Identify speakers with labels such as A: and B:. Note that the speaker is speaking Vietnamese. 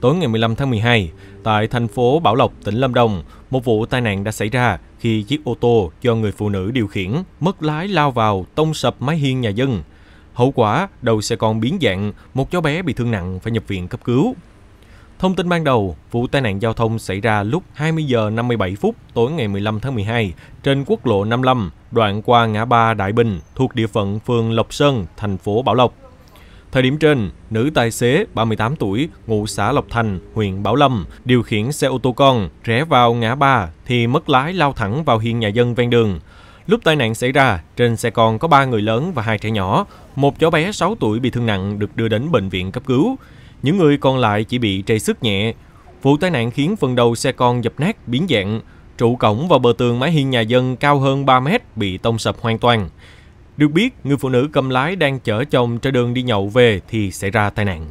A: Tối ngày 15 tháng 12, tại thành phố Bảo Lộc, tỉnh Lâm Đồng, một vụ tai nạn đã xảy ra khi chiếc ô tô do người phụ nữ điều khiển mất lái lao vào tông sập mái hiên nhà dân. Hậu quả, đầu xe con biến dạng, một cháu bé bị thương nặng phải nhập viện cấp cứu. Thông tin ban đầu, vụ tai nạn giao thông xảy ra lúc 20 giờ 57 phút tối ngày 15 tháng 12 trên quốc lộ 55, đoạn qua ngã ba Đại Bình thuộc địa phận phường Lộc Sơn, thành phố Bảo Lộc. Thời điểm trên, nữ tài xế 38 tuổi, ngụ xã Lộc Thành, huyện Bảo Lâm, điều khiển xe ô tô con, rẽ vào ngã ba thì mất lái lao thẳng vào hiên nhà dân ven đường. Lúc tai nạn xảy ra, trên xe con có 3 người lớn và hai trẻ nhỏ, một cháu bé 6 tuổi bị thương nặng được đưa đến bệnh viện cấp cứu. Những người còn lại chỉ bị trầy sức nhẹ. Vụ tai nạn khiến phần đầu xe con dập nát biến dạng, trụ cổng và bờ tường mái hiên nhà dân cao hơn 3 mét bị tông sập hoàn toàn. Được biết, người phụ nữ cầm lái đang chở chồng trên đường đi nhậu về thì xảy ra tai nạn.